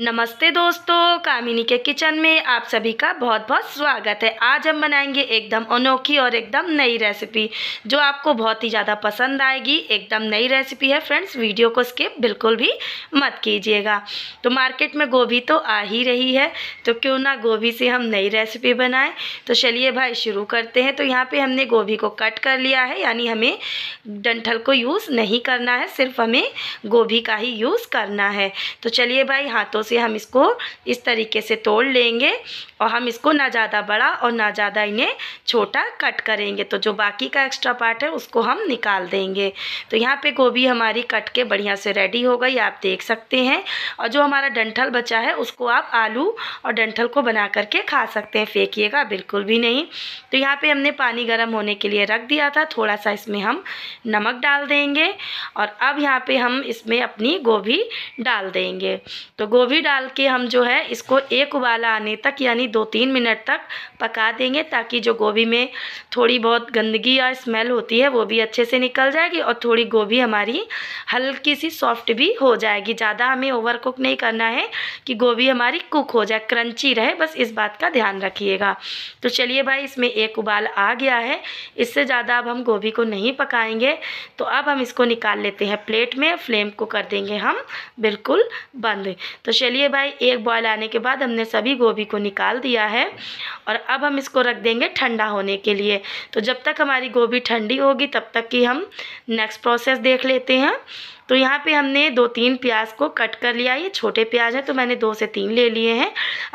नमस्ते दोस्तों कामिनी के किचन में आप सभी का बहुत बहुत स्वागत है आज हम बनाएंगे एकदम अनोखी और एकदम नई रेसिपी जो आपको बहुत ही ज़्यादा पसंद आएगी एकदम नई रेसिपी है फ्रेंड्स वीडियो को स्किप बिल्कुल भी मत कीजिएगा तो मार्केट में गोभी तो आ ही रही है तो क्यों ना गोभी से हम नई रेसिपी बनाएँ तो चलिए भाई शुरू करते हैं तो यहाँ पर हमने गोभी को कट कर लिया है यानी हमें डंठल को यूज़ नहीं करना है सिर्फ हमें गोभी का ही यूज़ करना है तो चलिए भाई हाथों से हम इसको इस तरीके से तोड़ लेंगे और हम इसको ना ज़्यादा बड़ा और ना ज़्यादा इन्हें छोटा कट करेंगे तो जो बाकी का एक्स्ट्रा पार्ट है उसको हम निकाल देंगे तो यहाँ पे गोभी हमारी कट के बढ़िया से रेडी हो गई आप देख सकते हैं और जो हमारा डंठल बचा है उसको आप आलू और डंठल को बना करके खा सकते हैं फेंकिएगा बिल्कुल भी नहीं तो यहाँ पर हमने पानी गर्म होने के लिए रख दिया था थोड़ा सा इसमें हम नमक डाल देंगे और अब यहाँ पे हम इसमें अपनी गोभी डाल देंगे तो गोभी भी डाल के हम जो है इसको एक उबाल आने तक यानी दो तीन मिनट तक पका देंगे ताकि जो गोभी में थोड़ी बहुत गंदगी या स्मेल होती है वो भी अच्छे से निकल जाएगी और थोड़ी गोभी हमारी हल्की सी सॉफ्ट भी हो जाएगी ज़्यादा हमें ओवर कुक नहीं करना है कि गोभी हमारी कुक हो जाए क्रंची रहे बस इस बात का ध्यान रखिएगा तो चलिए भाई इसमें एक उबाल आ गया है इससे ज़्यादा अब हम गोभी को नहीं पकाएंगे तो अब हम इसको निकाल लेते हैं प्लेट में फ्लेम को कर देंगे हम बिल्कुल बंद तो चलिए भाई एक बॉयल आने के बाद हमने सभी गोभी को निकाल दिया है और अब हम इसको रख देंगे ठंडा होने के लिए तो जब तक हमारी गोभी ठंडी होगी तब तक कि हम नेक्स्ट प्रोसेस देख लेते हैं तो यहाँ पे हमने दो तीन प्याज को कट कर लिया ये छोटे प्याज हैं तो मैंने दो से तीन ले लिए हैं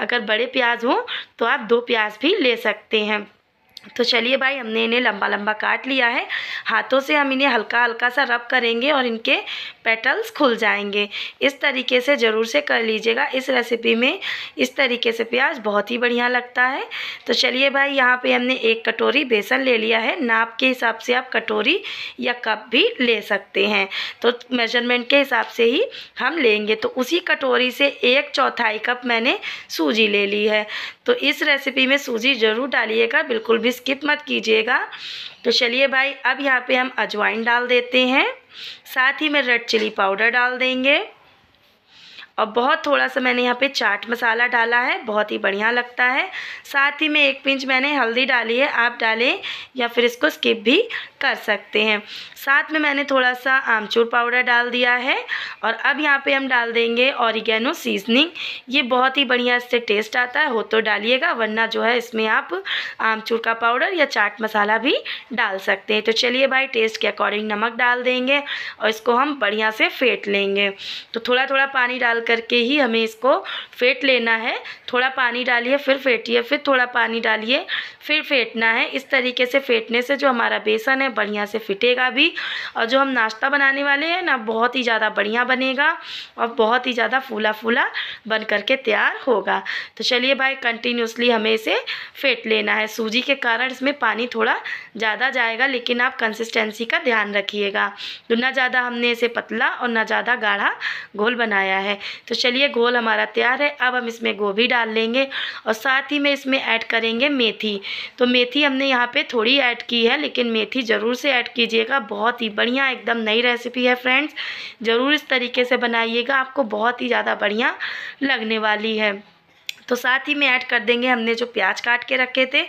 अगर बड़े प्याज हों तो आप दो प्याज भी ले सकते हैं तो चलिए भाई हमने इन्हें लंबा लंबा काट लिया है हाथों से हम इन्हें हल्का हल्का सा रब करेंगे और इनके पेटल्स खुल जाएंगे इस तरीके से ज़रूर से कर लीजिएगा इस रेसिपी में इस तरीके से प्याज बहुत ही बढ़िया लगता है तो चलिए भाई यहाँ पे हमने एक कटोरी बेसन ले लिया है नाप के हिसाब से आप कटोरी या कप भी ले सकते हैं तो मेजरमेंट के हिसाब से ही हम लेंगे तो उसी कटोरी से एक चौथाई कप मैंने सूजी ले ली है तो इस रेसिपी में सूजी ज़रूर डालिएगा बिल्कुल भी स्किप मत कीजिएगा तो चलिए भाई अब यहाँ यहाँ पे हम अजवाइन डाल देते हैं साथ ही में रेड चिली पाउडर डाल देंगे और बहुत थोड़ा सा मैंने यहाँ पे चाट मसाला डाला है बहुत ही बढ़िया लगता है साथ ही में एक पिंच मैंने हल्दी डाली है आप डालें या फिर इसको स्किप भी कर सकते हैं साथ में मैंने थोड़ा सा आमचूर पाउडर डाल दिया है और अब यहाँ पे हम डाल देंगे ऑरिगेनो सीजनिंग ये बहुत ही बढ़िया इससे टेस्ट आता है हो तो डालिएगा वरना जो है इसमें आप आमचूर का पाउडर या चाट मसाला भी डाल सकते हैं तो चलिए भाई टेस्ट के अकॉर्डिंग नमक डाल देंगे और इसको हम बढ़िया से फेंट लेंगे तो थोड़ा थोड़ा पानी डाल करके ही हमें इसको फेंट लेना है थोड़ा पानी डालिए फिर फेंटिए फिर थोड़ा पानी डालिए फिर फेंटना है इस तरीके से फेंटने से जो हमारा बेसन है बढ़िया से फिटेगा भी और जो हम नाश्ता बनाने वाले हैं ना बहुत ही ज़्यादा बढ़िया बनेगा और बहुत ही ज़्यादा फूला फूला बन करके तैयार होगा तो चलिए भाई कंटिन्यूसली हमें इसे फेंट लेना है सूजी के कारण इसमें पानी थोड़ा ज़्यादा जाएगा लेकिन आप कंसिस्टेंसी का ध्यान रखिएगा तो ना ज़्यादा हमने इसे पतला और ना ज़्यादा गाढ़ा घोल बनाया है तो चलिए घोल हमारा तैयार है अब हम इसमें गोभी डाल लेंगे और साथ ही में इसमें ऐड करेंगे मेथी तो मेथी हमने यहाँ पे थोड़ी थोड़ी ऐड की है लेकिन मेथी ज़रूर से ऐड कीजिएगा बहुत ही बढ़िया एकदम नई रेसिपी है फ्रेंड्स ज़रूर इस तरीके से बनाइएगा आपको बहुत ही ज़्यादा बढ़िया लगने वाली है तो साथ ही में ऐड कर देंगे हमने जो प्याज काट के रखे थे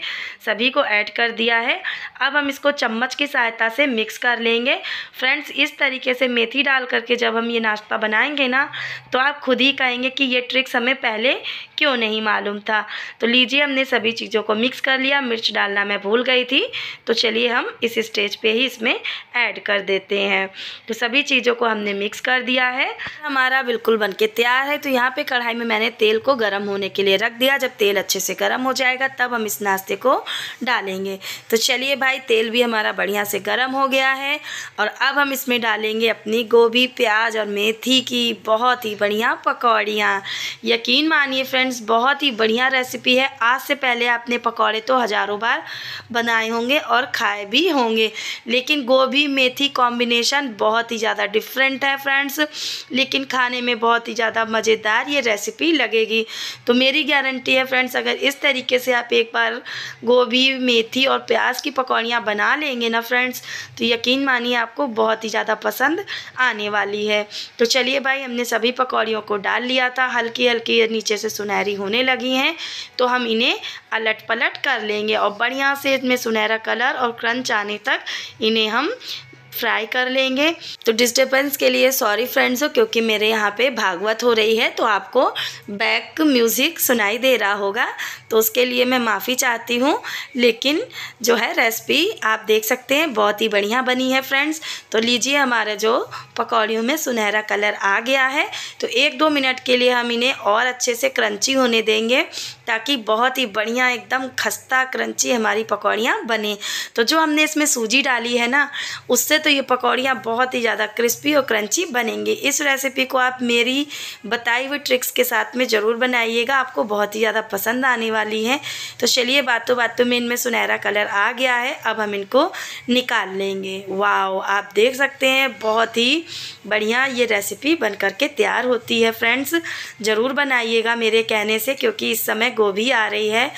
सभी को ऐड कर दिया है अब हम इसको चम्मच की सहायता से मिक्स कर लेंगे फ्रेंड्स इस तरीके से मेथी डाल करके जब हम ये नाश्ता बनाएंगे ना तो आप खुद ही कहेंगे कि ये ट्रिक्स हमें पहले क्यों नहीं मालूम था तो लीजिए हमने सभी चीज़ों को मिक्स कर लिया मिर्च डालना मैं भूल गई थी तो चलिए हम इस स्टेज पर ही इसमें ऐड कर देते हैं तो सभी चीज़ों को हमने मिक्स कर दिया है हमारा बिल्कुल बन तैयार है तो यहाँ पर कढ़ाई में मैंने तेल को गर्म होने के लिए रख दिया जब तेल अच्छे से गर्म हो जाएगा तब हम इस नाश्ते को डालेंगे तो चलिए भाई तेल भी हमारा बढ़िया से गर्म हो गया है और अब हम इसमें डालेंगे अपनी गोभी प्याज और मेथी की बहुत ही बढ़िया पकौड़ियाँ यकीन मानिए फ्रेंड्स बहुत ही बढ़िया रेसिपी है आज से पहले आपने पकौड़े तो हज़ारों बार बनाए होंगे और खाए भी होंगे लेकिन गोभी मेथी कॉम्बिनेशन बहुत ही ज़्यादा डिफरेंट है फ्रेंड्स लेकिन खाने में बहुत ही ज़्यादा मज़ेदार ये रेसिपी लगेगी तो मेरे मेरी गारंटी है फ्रेंड्स अगर इस तरीके से आप एक बार गोभी मेथी और प्याज की पकौड़ियाँ बना लेंगे ना फ्रेंड्स तो यकीन मानिए आपको बहुत ही ज़्यादा पसंद आने वाली है तो चलिए भाई हमने सभी पकौड़ियों को डाल लिया था हल्की हल्की नीचे से सुनहरी होने लगी हैं तो हम इन्हें अलट पलट कर लेंगे और बढ़िया से इसमें सुनहरा कलर और क्रंच आने तक इन्हें हम फ्राई कर लेंगे तो डिस्टर्बेंस के लिए सॉरी फ्रेंड्स हो क्योंकि मेरे यहाँ पे भागवत हो रही है तो आपको बैक म्यूज़िक सुनाई दे रहा होगा तो उसके लिए मैं माफ़ी चाहती हूँ लेकिन जो है रेसिपी आप देख सकते हैं बहुत ही बढ़िया बनी है फ्रेंड्स तो लीजिए हमारे जो पकौड़ियों में सुनहरा कलर आ गया है तो एक दो मिनट के लिए हम इन्हें और अच्छे से क्रंची होने देंगे ताकि बहुत ही बढ़िया एकदम खस्ता क्रंची हमारी पकौड़ियाँ बने तो जो हमने इसमें सूजी डाली है ना उससे तो ये पकौड़ियाँ बहुत ही ज़्यादा क्रिस्पी और क्रंची बनेंगी इस रेसिपी को आप मेरी बताई हुई ट्रिक्स के साथ में ज़रूर बनाइएगा आपको बहुत ही ज़्यादा पसंद आने वाली है तो चलिए बातों बातों में इनमें सुनहरा कलर आ गया है अब हम इनको निकाल लेंगे वाओ आप देख सकते हैं बहुत ही बढ़िया ये रेसिपी बन करके तैयार होती है फ्रेंड्स ज़रूर बनाइएगा मेरे कहने से क्योंकि इस समय गोभी आ रही है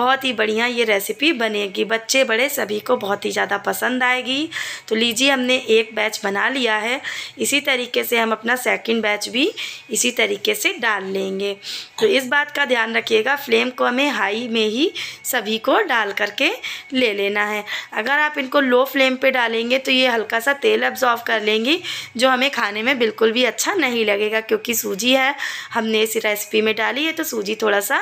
बहुत ही बढ़िया ये रेसिपी बनेगी बच्चे बड़े सभी को बहुत ही ज़्यादा पसंद आएगी तो लीजिए हमने एक बैच बना लिया है इसी तरीके से हम अपना सेकंड बैच भी इसी तरीके से डाल लेंगे तो इस बात का ध्यान रखिएगा फ्लेम को हमें हाई में ही सभी को डाल करके ले लेना है अगर आप इनको लो फ्लेम पे डालेंगे तो ये हल्का सा तेल अब्जॉर्व कर लेंगी जो हमें खाने में बिल्कुल भी अच्छा नहीं लगेगा क्योंकि सूजी है हमने इस रेसिपी में डाली है तो सूजी थोड़ा सा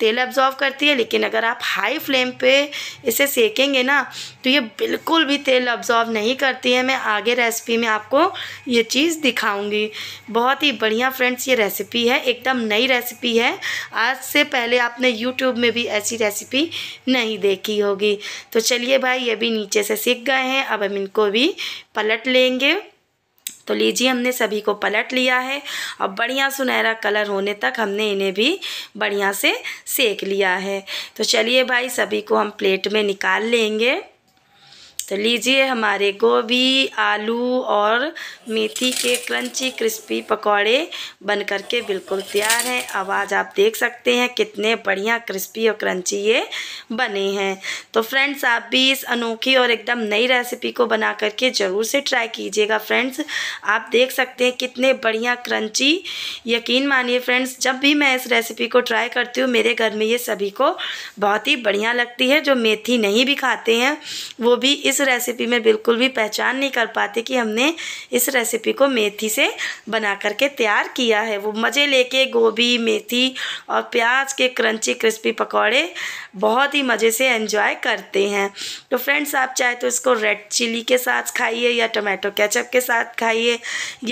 तेल अब्जॉर्व करती है लेकिन अगर आप हाई फ्लेम पर इसे सेकेंगे ना तो ये बिल्कुल भी तेल अब्जॉर्व नहीं करती आती है मैं आगे रेसिपी में आपको ये चीज़ दिखाऊंगी बहुत ही बढ़िया फ्रेंड्स ये रेसिपी है एकदम नई रेसिपी है आज से पहले आपने यूट्यूब में भी ऐसी रेसिपी नहीं देखी होगी तो चलिए भाई ये भी नीचे से सीख गए हैं अब हम इनको भी पलट लेंगे तो लीजिए हमने सभी को पलट लिया है और बढ़िया सुनहरा कलर होने तक हमने इन्हें भी बढ़िया से सेक लिया है तो चलिए भाई सभी को हम प्लेट में निकाल लेंगे तो लीजिए हमारे गोभी आलू और मेथी के क्रंची क्रिस्पी पकौड़े बन करके बिल्कुल तैयार हैं अब आज आप देख सकते हैं कितने बढ़िया क्रिस्पी और क्रंची ये बने हैं तो फ्रेंड्स आप भी इस अनोखी और एकदम नई रेसिपी को बना करके ज़रूर से ट्राई कीजिएगा फ्रेंड्स आप देख सकते हैं कितने बढ़िया क्रंची यकीन मानिए फ्रेंड्स जब भी मैं इस रेसिपी को ट्राई करती हूँ मेरे घर में ये सभी को बहुत ही बढ़िया लगती है जो मेथी नहीं भी खाते हैं वो भी इस इस रेसिपी में बिल्कुल भी पहचान नहीं कर पाते कि हमने इस रेसिपी को मेथी से बना करके तैयार किया है वो मज़े लेके गोभी मेथी और प्याज के क्रंची क्रिस्पी पकौड़े बहुत ही मज़े से एंजॉय करते हैं तो फ्रेंड्स आप चाहे तो इसको रेड चिली के साथ खाइए या टमाटो केचप के साथ खाइए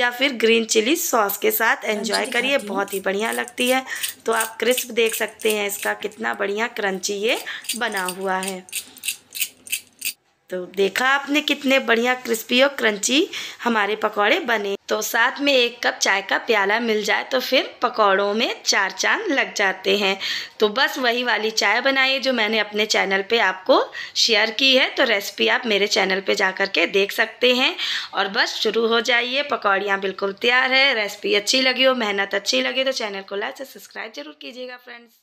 या फिर ग्रीन चिली सॉस के साथ एंजॉय करिए बहुत ही बढ़िया लगती है तो आप क्रिस्प देख सकते हैं इसका कितना बढ़िया क्रंची ये बना हुआ है तो देखा आपने कितने बढ़िया क्रिस्पी और क्रंची हमारे पकौड़े बने तो साथ में एक कप चाय का प्याला मिल जाए तो फिर पकौड़ों में चार चांद लग जाते हैं तो बस वही वाली चाय बनाइए जो मैंने अपने चैनल पे आपको शेयर की है तो रेसिपी आप मेरे चैनल पे जा कर के देख सकते हैं और बस शुरू हो जाइए पकौड़ियाँ बिल्कुल तैयार है रेसिपी अच्छी लगी हो मेहनत अच्छी लगी तो चैनल को लाइक सब्सक्राइब जरूर कीजिएगा फ्रेंड्स